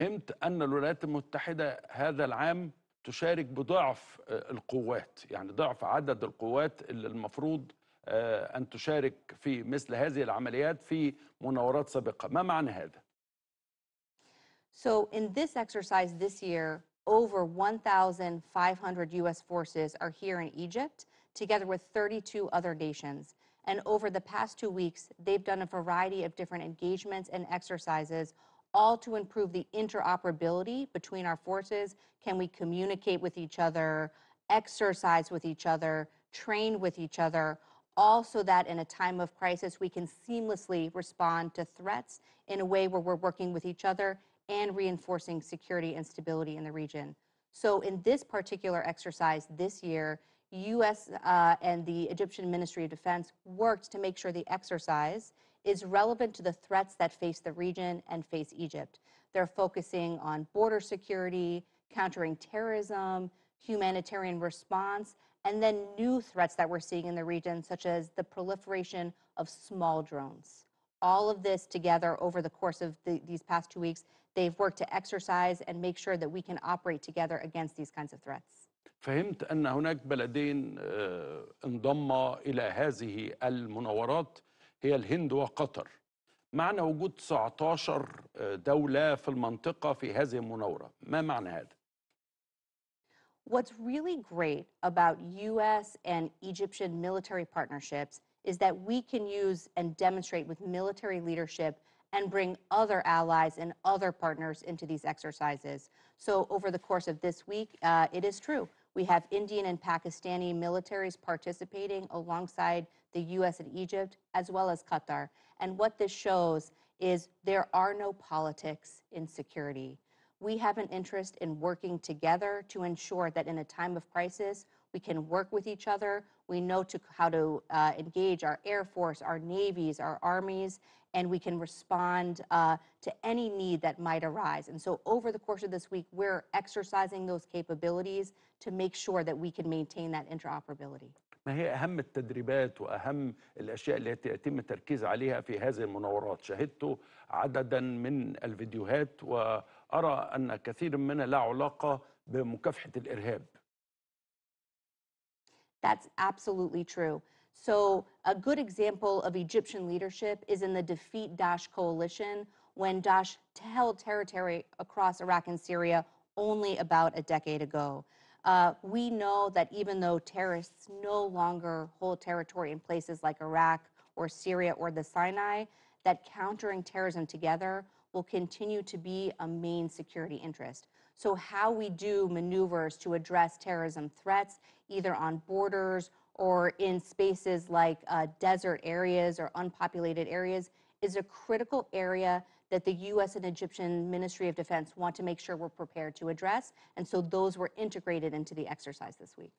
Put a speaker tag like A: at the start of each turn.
A: فهمت أن الولايات المتحدة هذا العام تشارك بضعف القوات يعني ضعف عدد القوات اللي المفروض أن تشارك في مثل هذه العمليات في مناورات سابقة ما معنى هذا؟ So
B: in this exercise this year, over 1,500 U.S. forces are here in Egypt, together with 32 other nations. And over the past two weeks, they've done a variety of different engagements and exercises all to improve the interoperability between our forces. Can we communicate with each other, exercise with each other, train with each other, all so that in a time of crisis, we can seamlessly respond to threats in a way where we're working with each other and reinforcing security and stability in the region. So in this particular exercise this year, U.S. Uh, and the Egyptian Ministry of Defense worked to make sure the exercise is relevant to the threats that face the region and face Egypt. They're focusing on border security, countering terrorism, humanitarian response, and then new threats that we're seeing in the region, such as the proliferation of small drones. All of this together over the course of the, these past two weeks, they've worked to exercise and make sure that we can operate together against these kinds of threats.
A: فهمت أن هناك بلدين انضما إلى هذه المناورات هي الهند وقطر معنى وجود 19 دولة في المنطقة في هذه المناورة ما معنى هذا؟
B: What's really great about US and Egyptian military partnerships is that we can use and demonstrate with military leadership and bring other allies and other partners into these exercises. So over the course of this week, uh, it is true. We have Indian and Pakistani militaries participating alongside the US and Egypt, as well as Qatar. And what this shows is there are no politics in security. We have an interest in working together to ensure that in a time of crisis, we can work with each other. We know to, how to uh, engage our Air Force, our navies, our armies, and we can respond uh, to any need that might arise. And so over the course of this week, we're exercising those capabilities to make sure that we can maintain that interoperability.
A: ما هي أهم التدريبات وأهم الأشياء التي يتم التركيز عليها في هذه المناورات شاهدتُ عددا من الفيديوهات وأرى أن كثير منها لا علاقة بمكافحة الإرهاب
B: That's absolutely true. So a good example of Egyptian leadership is in the Defeat Daesh coalition when Daesh held territory across Iraq and Syria only about a decade ago. Uh, we know that even though terrorists no longer hold territory in places like Iraq or Syria or the Sinai, that countering terrorism together will continue to be a main security interest. So how we do maneuvers to address terrorism threats, either on borders or in spaces like uh, desert areas or unpopulated areas is a critical area that the U.S. and Egyptian Ministry of Defense want to make sure we're prepared to address. And so those were integrated into the exercise this week.